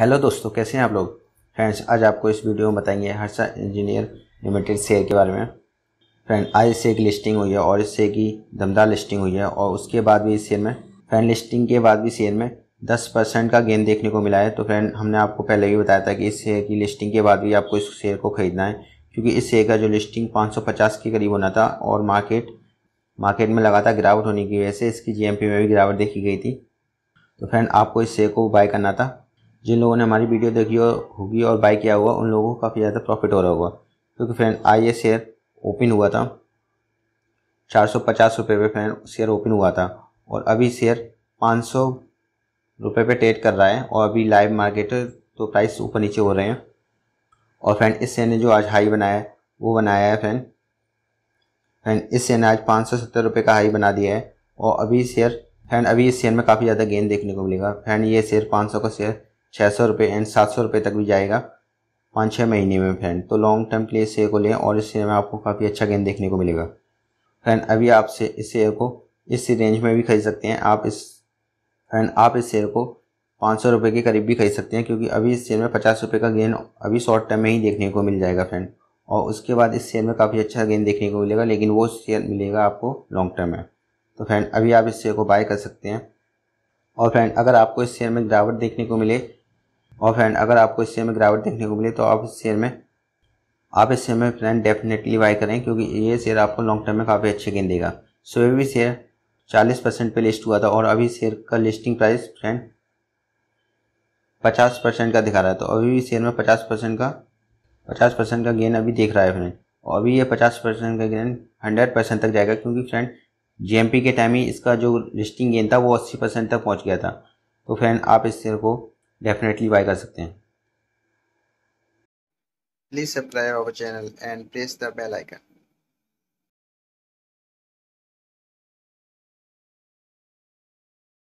hello दोस्तों कैसे हैं आप लोग फ्रेंड्स आज आपको इस वीडियो में बताएंगे हर्षा इंजीनियर लिमिटेड शेयर के बारे में फ्रेंड आज इस शेयर की लिस्टिंग हुई है और इस शेयर की दमदार लिस्टिंग हुई है और उसके बाद भी इस शेयर में फ्रेंड लिस्टिंग के बाद भी शेयर में दस परसेंट का गेंद देखने को मिला है तो फ्रेंड हमने आपको पहले ही बताया था कि इस शेयर की लिस्टिंग के बाद भी आपको इस शेयर को खरीदना है क्योंकि इस शेयर का जो लिस्टिंग पाँच के करीब होना था और मार्केट मार्केट में लगातार गिरावट होने की वजह से इसकी जीएमपी में भी गिरावट देखी गई थी तो फ्रेंड आपको इस शेयर को बाय करना था जिन लोगों ने हमारी वीडियो देखी हो होगी और बाई किया होगा उन लोगों को काफ़ी ज़्यादा प्रॉफिट हो रहा होगा क्योंकि फ्रेंड आज ये शेयर ओपन हुआ था चार सौ पचास रुपये पर फ्रेंड शेयर ओपन हुआ था और अभी शेयर पाँच सौ रुपये पर ट्रेड कर रहा है और अभी लाइव मार्केट तो प्राइस ऊपर नीचे हो रहे हैं और फ्रेंड इस शेयर ने जो आज हाई बनाया है वो बनाया है फ्रेंड फ्रेंड इस शेयर ने आज पाँच सौ सत्तर रुपये का हाई बना दिया है और अभी शेयर फ्रेंड अभी इस शेयर में काफ़ी ज़्यादा गेन देखने को मिलेगा फ्रेंड ये शेयर पाँच सौ का शेयर छः सौ रुपये एंड सात सौ रुपये तक भी जाएगा पाँच छः महीने में फ्रेंड तो लॉन्ग टर्म के लिए इस शेयर को लें और इस शेयर में आपको काफ़ी अच्छा गेंद देखने को मिलेगा फ्रेंड अभी आप से इस शेयर को इस रेंज में भी खरीद सकते हैं आप इस फ्रेंड आप इस शेयर को पाँच सौ रुपये के करीब भी खरीद सकते हैं क्योंकि अभी इस शेयर में पचास रुपये का गेंद अभी शॉर्ट टर्म में ही देखने को मिल जाएगा फ्रेंड और उसके बाद इस शेयर में काफ़ी अच्छा गेंद देखने को मिलेगा लेकिन वो शेयर मिलेगा आपको लॉन्ग टर्म में तो फ्रेंड अभी आप इस शेयर को बाय कर सकते हैं और फ्रेंड अगर आपको इस शेयर में गिरावट देखने को मिले और फ्रेंड अगर आपको इस शेयर में गिरावट देखने को मिले तो आप इस शेयर में आप इस शेयर में फ्रेंड डेफिनेटली बाई करें क्योंकि ये शेयर आपको लॉन्ग टर्म में काफ़ी अच्छे गेंद देगा सो ये भी शेयर चालीस परसेंट पर लिस्ट हुआ था और अभी शेयर का लिस्टिंग प्राइस फ्रेंड पचास परसेंट का दिखा रहा है तो अभी भी शेयर में पचास परसेंट का पचास परसेंट का गेन अभी देख रहा है फ्रेंड और अभी ये पचास परसेंट का गेन हंड्रेड परसेंट तक जाएगा क्योंकि फ्रेंड जीएमपी के टाइम ही इसका जो लिस्टिंग गेन था वो अस्सी परसेंट तक पहुँच गया था तो फ्रेंड आप इस शेयर को डेफिनेटली बाय कर सकते हैं please subscribe our channel and press the bell icon